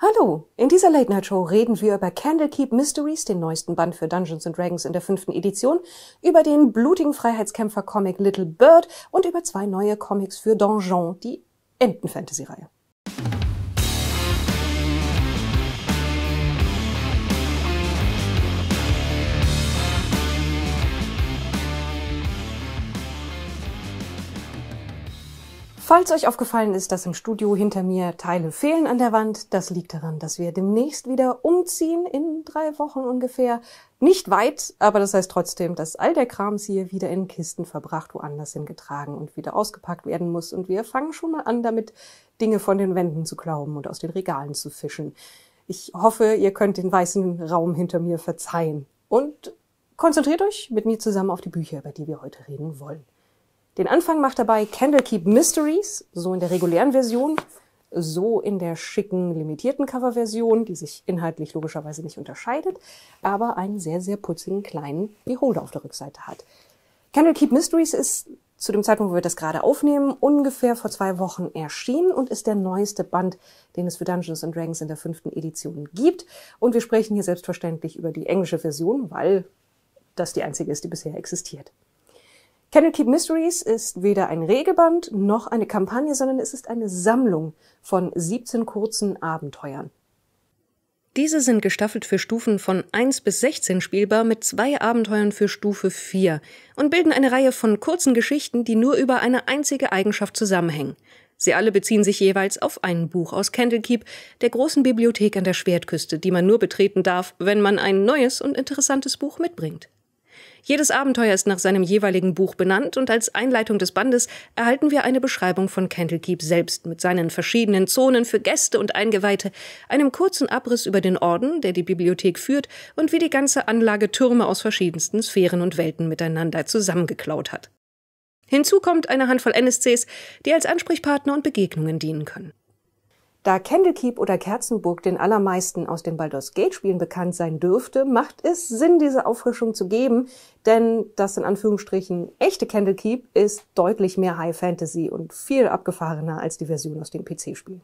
Hallo, in dieser Late Night Show reden wir über Candlekeep Mysteries, den neuesten Band für Dungeons and Dragons in der fünften Edition, über den blutigen Freiheitskämpfer-Comic Little Bird und über zwei neue Comics für Donjon, die Enten-Fantasy-Reihe. Falls euch aufgefallen ist, dass im Studio hinter mir Teile fehlen an der Wand, das liegt daran, dass wir demnächst wieder umziehen, in drei Wochen ungefähr. Nicht weit, aber das heißt trotzdem, dass all der Krams hier wieder in Kisten verbracht, woanders hingetragen und wieder ausgepackt werden muss. Und wir fangen schon mal an, damit Dinge von den Wänden zu klauben und aus den Regalen zu fischen. Ich hoffe, ihr könnt den weißen Raum hinter mir verzeihen. Und konzentriert euch mit mir zusammen auf die Bücher, über die wir heute reden wollen. Den Anfang macht dabei Candlekeep Mysteries, so in der regulären Version, so in der schicken, limitierten Coverversion, die sich inhaltlich logischerweise nicht unterscheidet, aber einen sehr, sehr putzigen kleinen Beholder auf der Rückseite hat. Candlekeep Mysteries ist zu dem Zeitpunkt, wo wir das gerade aufnehmen, ungefähr vor zwei Wochen erschienen und ist der neueste Band, den es für Dungeons and Dragons in der fünften Edition gibt. Und wir sprechen hier selbstverständlich über die englische Version, weil das die einzige ist, die bisher existiert. Can Keep Mysteries ist weder ein Regelband noch eine Kampagne, sondern es ist eine Sammlung von 17 kurzen Abenteuern. Diese sind gestaffelt für Stufen von 1 bis 16 spielbar mit zwei Abenteuern für Stufe 4 und bilden eine Reihe von kurzen Geschichten, die nur über eine einzige Eigenschaft zusammenhängen. Sie alle beziehen sich jeweils auf ein Buch aus Candlekeep, der großen Bibliothek an der Schwertküste, die man nur betreten darf, wenn man ein neues und interessantes Buch mitbringt. Jedes Abenteuer ist nach seinem jeweiligen Buch benannt und als Einleitung des Bandes erhalten wir eine Beschreibung von Candlekeep selbst mit seinen verschiedenen Zonen für Gäste und Eingeweihte, einem kurzen Abriss über den Orden, der die Bibliothek führt und wie die ganze Anlage Türme aus verschiedensten Sphären und Welten miteinander zusammengeklaut hat. Hinzu kommt eine Handvoll NSCs, die als Ansprechpartner und Begegnungen dienen können. Da Candlekeep oder Kerzenburg den allermeisten aus den Baldur's Gate Spielen bekannt sein dürfte, macht es Sinn, diese Auffrischung zu geben, denn das in Anführungsstrichen echte Candlekeep ist deutlich mehr High Fantasy und viel abgefahrener als die Version aus dem pc spiel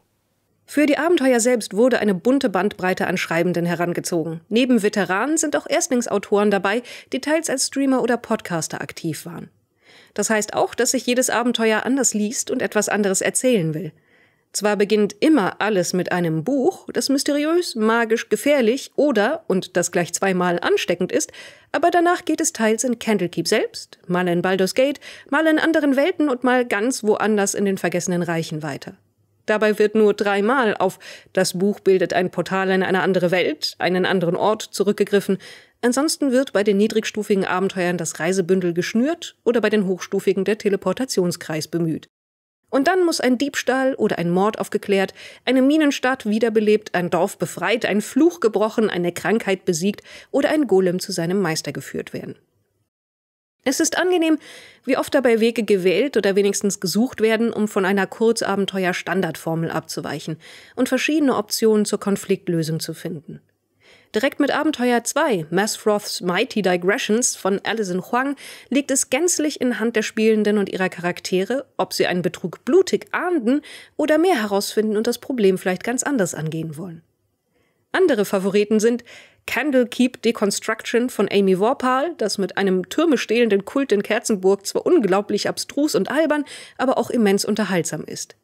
Für die Abenteuer selbst wurde eine bunte Bandbreite an Schreibenden herangezogen. Neben Veteranen sind auch Erstlingsautoren dabei, die teils als Streamer oder Podcaster aktiv waren. Das heißt auch, dass sich jedes Abenteuer anders liest und etwas anderes erzählen will – zwar beginnt immer alles mit einem Buch, das mysteriös, magisch, gefährlich oder, und das gleich zweimal ansteckend ist, aber danach geht es teils in Candlekeep selbst, mal in Baldur's Gate, mal in anderen Welten und mal ganz woanders in den vergessenen Reichen weiter. Dabei wird nur dreimal auf das Buch bildet ein Portal in eine andere Welt, einen anderen Ort zurückgegriffen. Ansonsten wird bei den niedrigstufigen Abenteuern das Reisebündel geschnürt oder bei den hochstufigen der Teleportationskreis bemüht. Und dann muss ein Diebstahl oder ein Mord aufgeklärt, eine Minenstadt wiederbelebt, ein Dorf befreit, ein Fluch gebrochen, eine Krankheit besiegt oder ein Golem zu seinem Meister geführt werden. Es ist angenehm, wie oft dabei Wege gewählt oder wenigstens gesucht werden, um von einer Kurzabenteuer-Standardformel abzuweichen und verschiedene Optionen zur Konfliktlösung zu finden. Direkt mit Abenteuer 2, Masroths Mighty Digressions von Alison Huang, liegt es gänzlich in Hand der Spielenden und ihrer Charaktere, ob sie einen Betrug blutig ahnden oder mehr herausfinden und das Problem vielleicht ganz anders angehen wollen. Andere Favoriten sind Candlekeep Deconstruction von Amy Warpal, das mit einem türmestehlenden Kult in Kerzenburg zwar unglaublich abstrus und albern, aber auch immens unterhaltsam ist.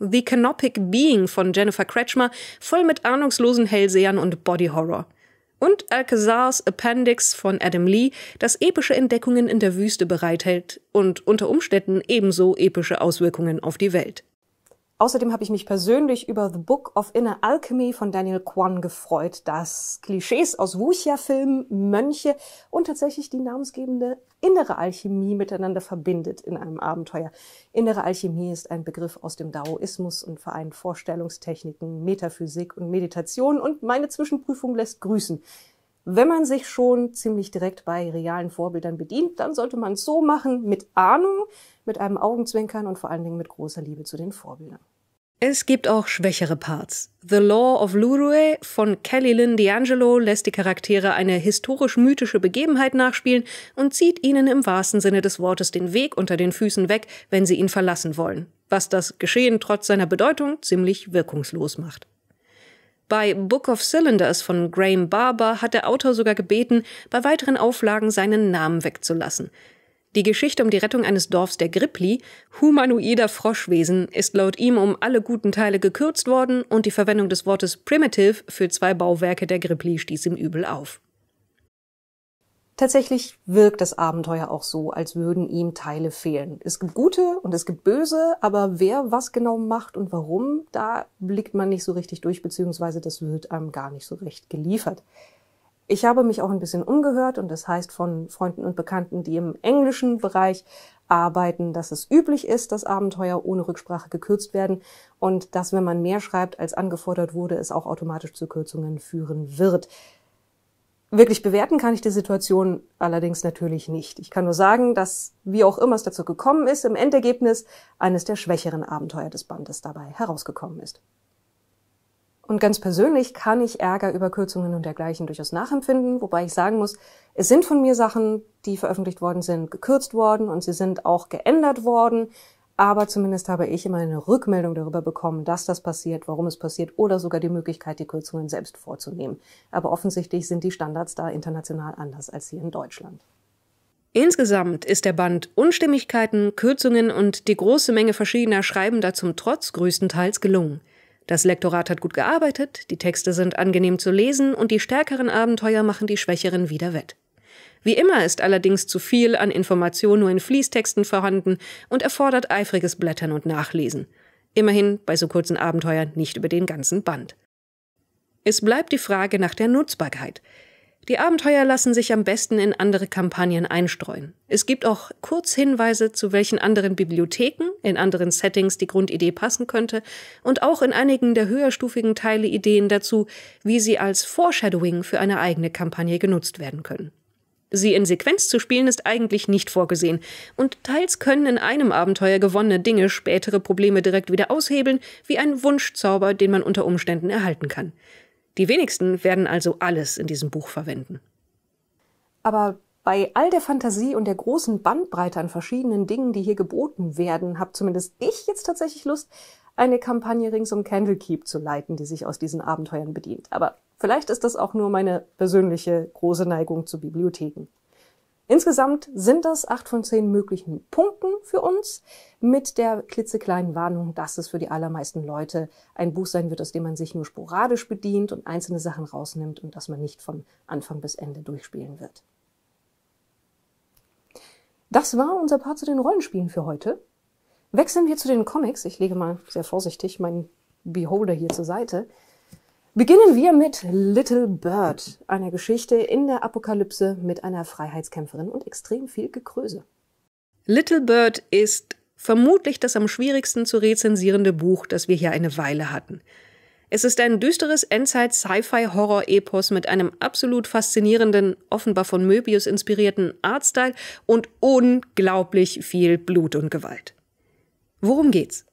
The Canopic Being von Jennifer Kretschmer, voll mit ahnungslosen Hellsehern und Body Horror. Und Alcazars Appendix von Adam Lee, das epische Entdeckungen in der Wüste bereithält und unter Umständen ebenso epische Auswirkungen auf die Welt. Außerdem habe ich mich persönlich über The Book of Inner Alchemy von Daniel Kwan gefreut, das Klischees aus Wuxia-Filmen, Mönche und tatsächlich die namensgebende innere Alchemie miteinander verbindet in einem Abenteuer. Innere Alchemie ist ein Begriff aus dem Daoismus und vereint Vorstellungstechniken, Metaphysik und Meditation und meine Zwischenprüfung lässt grüßen. Wenn man sich schon ziemlich direkt bei realen Vorbildern bedient, dann sollte man es so machen, mit Ahnung, mit einem Augenzwinkern und vor allen Dingen mit großer Liebe zu den Vorbildern. Es gibt auch schwächere Parts. The Law of Lurue von Kelly Lynn D'Angelo lässt die Charaktere eine historisch-mythische Begebenheit nachspielen und zieht ihnen im wahrsten Sinne des Wortes den Weg unter den Füßen weg, wenn sie ihn verlassen wollen, was das Geschehen trotz seiner Bedeutung ziemlich wirkungslos macht. Bei Book of Cylinders von Graham Barber hat der Autor sogar gebeten, bei weiteren Auflagen seinen Namen wegzulassen. Die Geschichte um die Rettung eines Dorfs der Gripli, humanoider Froschwesen, ist laut ihm um alle guten Teile gekürzt worden und die Verwendung des Wortes primitive für zwei Bauwerke der Gripli stieß ihm übel auf. Tatsächlich wirkt das Abenteuer auch so, als würden ihm Teile fehlen. Es gibt gute und es gibt böse, aber wer was genau macht und warum, da blickt man nicht so richtig durch, beziehungsweise das wird einem gar nicht so recht geliefert. Ich habe mich auch ein bisschen umgehört und das heißt von Freunden und Bekannten, die im englischen Bereich arbeiten, dass es üblich ist, dass Abenteuer ohne Rücksprache gekürzt werden und dass, wenn man mehr schreibt, als angefordert wurde, es auch automatisch zu Kürzungen führen wird. Wirklich bewerten kann ich die Situation allerdings natürlich nicht. Ich kann nur sagen, dass, wie auch immer es dazu gekommen ist, im Endergebnis eines der schwächeren Abenteuer des Bandes dabei herausgekommen ist. Und ganz persönlich kann ich Ärger über Kürzungen und dergleichen durchaus nachempfinden, wobei ich sagen muss, es sind von mir Sachen, die veröffentlicht worden sind, gekürzt worden und sie sind auch geändert worden, aber zumindest habe ich immer eine Rückmeldung darüber bekommen, dass das passiert, warum es passiert oder sogar die Möglichkeit, die Kürzungen selbst vorzunehmen. Aber offensichtlich sind die Standards da international anders als hier in Deutschland. Insgesamt ist der Band Unstimmigkeiten, Kürzungen und die große Menge verschiedener Schreiben da zum Trotz größtenteils gelungen. Das Lektorat hat gut gearbeitet, die Texte sind angenehm zu lesen und die stärkeren Abenteuer machen die schwächeren wieder wett. Wie immer ist allerdings zu viel an Information nur in Fließtexten vorhanden und erfordert eifriges Blättern und Nachlesen. Immerhin bei so kurzen Abenteuern nicht über den ganzen Band. Es bleibt die Frage nach der Nutzbarkeit. Die Abenteuer lassen sich am besten in andere Kampagnen einstreuen. Es gibt auch Kurzhinweise, zu welchen anderen Bibliotheken, in anderen Settings die Grundidee passen könnte und auch in einigen der höherstufigen Teile Ideen dazu, wie sie als Foreshadowing für eine eigene Kampagne genutzt werden können. Sie in Sequenz zu spielen ist eigentlich nicht vorgesehen, und teils können in einem Abenteuer gewonnene Dinge spätere Probleme direkt wieder aushebeln, wie ein Wunschzauber, den man unter Umständen erhalten kann. Die wenigsten werden also alles in diesem Buch verwenden. Aber bei all der Fantasie und der großen Bandbreite an verschiedenen Dingen, die hier geboten werden, habe zumindest ich jetzt tatsächlich Lust, eine Kampagne rings um Candlekeep zu leiten, die sich aus diesen Abenteuern bedient. Aber Vielleicht ist das auch nur meine persönliche große Neigung zu Bibliotheken. Insgesamt sind das acht von zehn möglichen Punkten für uns mit der klitzekleinen Warnung, dass es für die allermeisten Leute ein Buch sein wird, aus dem man sich nur sporadisch bedient und einzelne Sachen rausnimmt und dass man nicht von Anfang bis Ende durchspielen wird. Das war unser Part zu den Rollenspielen für heute. Wechseln wir zu den Comics. Ich lege mal sehr vorsichtig meinen Beholder hier zur Seite. Beginnen wir mit Little Bird, einer Geschichte in der Apokalypse mit einer Freiheitskämpferin und extrem viel Gekröse. Little Bird ist vermutlich das am schwierigsten zu rezensierende Buch, das wir hier eine Weile hatten. Es ist ein düsteres Endzeit-Sci-Fi-Horror-Epos mit einem absolut faszinierenden, offenbar von Möbius inspirierten Artstyle und unglaublich viel Blut und Gewalt. Worum geht's?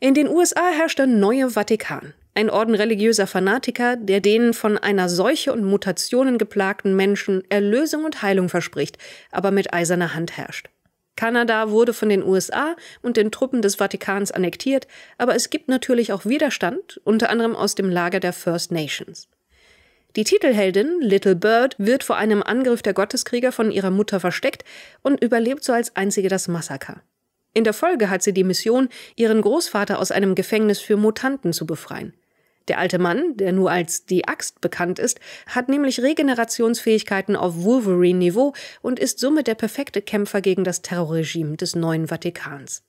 In den USA herrscht der neue Vatikan ein Orden religiöser Fanatiker, der den von einer Seuche und Mutationen geplagten Menschen Erlösung und Heilung verspricht, aber mit eiserner Hand herrscht. Kanada wurde von den USA und den Truppen des Vatikans annektiert, aber es gibt natürlich auch Widerstand, unter anderem aus dem Lager der First Nations. Die Titelheldin Little Bird wird vor einem Angriff der Gotteskrieger von ihrer Mutter versteckt und überlebt so als einzige das Massaker. In der Folge hat sie die Mission, ihren Großvater aus einem Gefängnis für Mutanten zu befreien. Der alte Mann, der nur als die Axt bekannt ist, hat nämlich Regenerationsfähigkeiten auf Wolverine-Niveau und ist somit der perfekte Kämpfer gegen das Terrorregime des neuen Vatikans.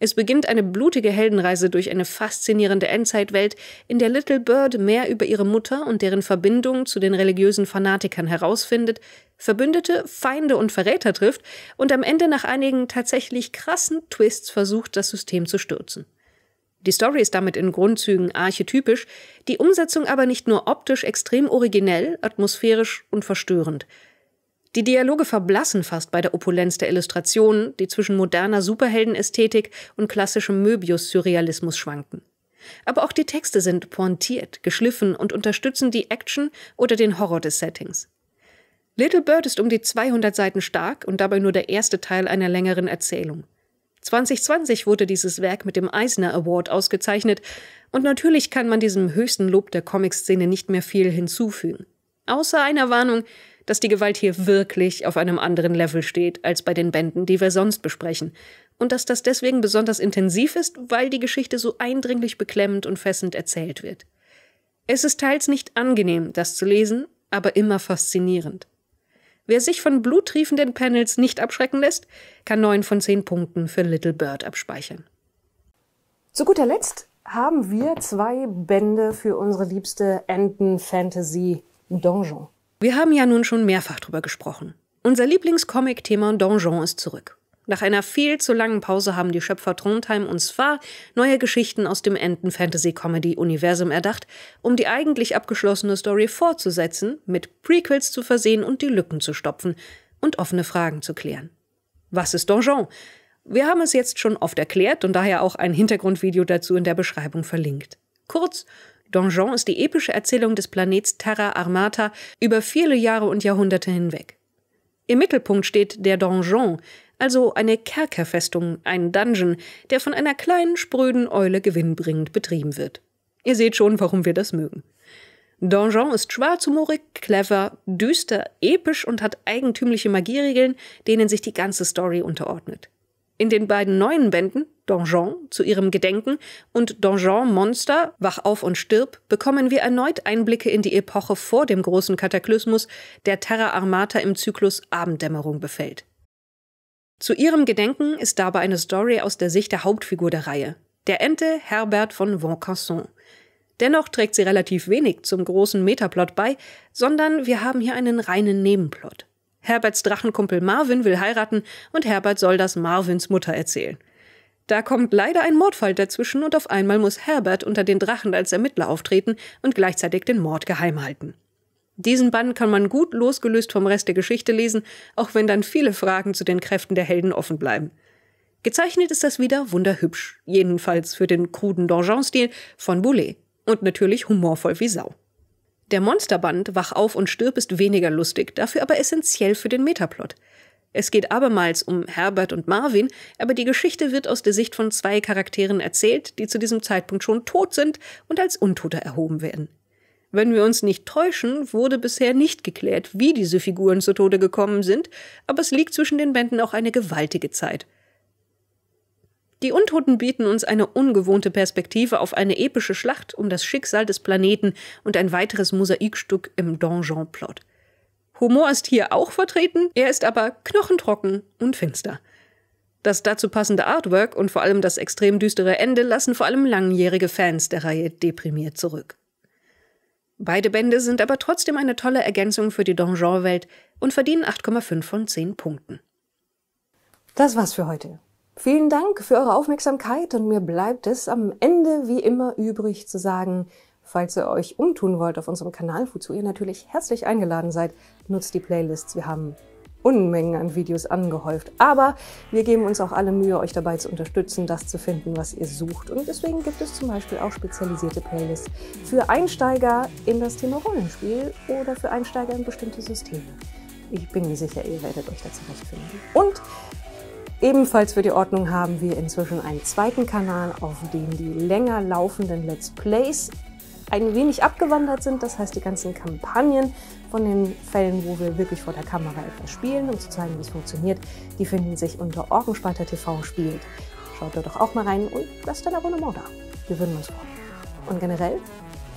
Es beginnt eine blutige Heldenreise durch eine faszinierende Endzeitwelt, in der Little Bird mehr über ihre Mutter und deren Verbindung zu den religiösen Fanatikern herausfindet, Verbündete, Feinde und Verräter trifft und am Ende nach einigen tatsächlich krassen Twists versucht, das System zu stürzen. Die Story ist damit in Grundzügen archetypisch, die Umsetzung aber nicht nur optisch extrem originell, atmosphärisch und verstörend. Die Dialoge verblassen fast bei der Opulenz der Illustrationen, die zwischen moderner Superheldenästhetik und klassischem Möbius-Surrealismus schwanken. Aber auch die Texte sind pointiert, geschliffen und unterstützen die Action oder den Horror des Settings. Little Bird ist um die 200 Seiten stark und dabei nur der erste Teil einer längeren Erzählung. 2020 wurde dieses Werk mit dem Eisner Award ausgezeichnet und natürlich kann man diesem höchsten Lob der Comic-Szene nicht mehr viel hinzufügen. Außer einer Warnung, dass die Gewalt hier wirklich auf einem anderen Level steht als bei den Bänden, die wir sonst besprechen. Und dass das deswegen besonders intensiv ist, weil die Geschichte so eindringlich beklemmend und fessend erzählt wird. Es ist teils nicht angenehm, das zu lesen, aber immer faszinierend. Wer sich von bluttriefenden Panels nicht abschrecken lässt, kann neun von zehn Punkten für Little Bird abspeichern. Zu guter Letzt haben wir zwei Bände für unsere liebste enten fantasy donjon Wir haben ja nun schon mehrfach drüber gesprochen. Unser Lieblingscomic-Thema Donjon ist zurück. Nach einer viel zu langen Pause haben die Schöpfer Trondheim und zwar neue Geschichten aus dem Enten-Fantasy-Comedy-Universum erdacht, um die eigentlich abgeschlossene Story fortzusetzen, mit Prequels zu versehen und die Lücken zu stopfen und offene Fragen zu klären. Was ist Donjon? Wir haben es jetzt schon oft erklärt und daher auch ein Hintergrundvideo dazu in der Beschreibung verlinkt. Kurz, Donjon ist die epische Erzählung des Planets Terra Armata über viele Jahre und Jahrhunderte hinweg. Im Mittelpunkt steht der Donjon, also eine Kerkerfestung, ein Dungeon, der von einer kleinen, spröden Eule gewinnbringend betrieben wird. Ihr seht schon, warum wir das mögen. Donjon ist schwarzhumorig, clever, düster, episch und hat eigentümliche Magieregeln, denen sich die ganze Story unterordnet. In den beiden neuen Bänden, Donjon zu ihrem Gedenken und Donjon Monster, Wach auf und stirb, bekommen wir erneut Einblicke in die Epoche vor dem großen Kataklysmus, der Terra Armata im Zyklus Abenddämmerung befällt. Zu ihrem Gedenken ist dabei eine Story aus der Sicht der Hauptfigur der Reihe, der Ente Herbert von Vaucanson. Dennoch trägt sie relativ wenig zum großen Metaplot bei, sondern wir haben hier einen reinen Nebenplot. Herberts Drachenkumpel Marvin will heiraten und Herbert soll das Marvins Mutter erzählen. Da kommt leider ein Mordfall dazwischen und auf einmal muss Herbert unter den Drachen als Ermittler auftreten und gleichzeitig den Mord geheim halten. Diesen Band kann man gut losgelöst vom Rest der Geschichte lesen, auch wenn dann viele Fragen zu den Kräften der Helden offen bleiben. Gezeichnet ist das wieder wunderhübsch, jedenfalls für den kruden Donjon-Stil von Boulet und natürlich humorvoll wie Sau. Der Monsterband Wach auf und stirb ist weniger lustig, dafür aber essentiell für den Metaplot. Es geht abermals um Herbert und Marvin, aber die Geschichte wird aus der Sicht von zwei Charakteren erzählt, die zu diesem Zeitpunkt schon tot sind und als Untoter erhoben werden. Wenn wir uns nicht täuschen, wurde bisher nicht geklärt, wie diese Figuren zu Tode gekommen sind, aber es liegt zwischen den Bänden auch eine gewaltige Zeit. Die Untoten bieten uns eine ungewohnte Perspektive auf eine epische Schlacht um das Schicksal des Planeten und ein weiteres Mosaikstück im Donjon-Plot. Humor ist hier auch vertreten, er ist aber knochentrocken und finster. Das dazu passende Artwork und vor allem das extrem düstere Ende lassen vor allem langjährige Fans der Reihe deprimiert zurück. Beide Bände sind aber trotzdem eine tolle Ergänzung für die Donjon-Welt und verdienen 8,5 von 10 Punkten. Das war's für heute. Vielen Dank für eure Aufmerksamkeit und mir bleibt es am Ende wie immer übrig zu sagen, falls ihr euch umtun wollt auf unserem Kanal, wozu ihr natürlich herzlich eingeladen seid, nutzt die Playlists. Wir haben Unmengen an Videos angehäuft. Aber wir geben uns auch alle Mühe, euch dabei zu unterstützen, das zu finden, was ihr sucht. Und deswegen gibt es zum Beispiel auch spezialisierte Playlists für Einsteiger in das Thema Rollenspiel oder für Einsteiger in bestimmte Systeme. Ich bin mir sicher, ihr werdet euch da zurechtfinden. Und Ebenfalls für die Ordnung haben wir inzwischen einen zweiten Kanal, auf dem die länger laufenden Let's Plays ein wenig abgewandert sind. Das heißt, die ganzen Kampagnen von den Fällen, wo wir wirklich vor der Kamera etwas spielen, um zu zeigen, wie es funktioniert, die finden sich unter Orgenspalter TV spielt. Schaut da doch auch mal rein und lasst ein Abonnement da. Wir würden uns freuen. Und generell,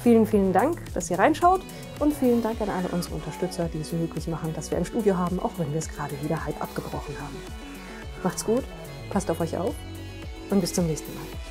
vielen, vielen Dank, dass ihr reinschaut und vielen Dank an alle unsere Unterstützer, die es möglich machen, dass wir ein Studio haben, auch wenn wir es gerade wieder halb abgebrochen haben. Macht's gut, passt auf euch auf und bis zum nächsten Mal.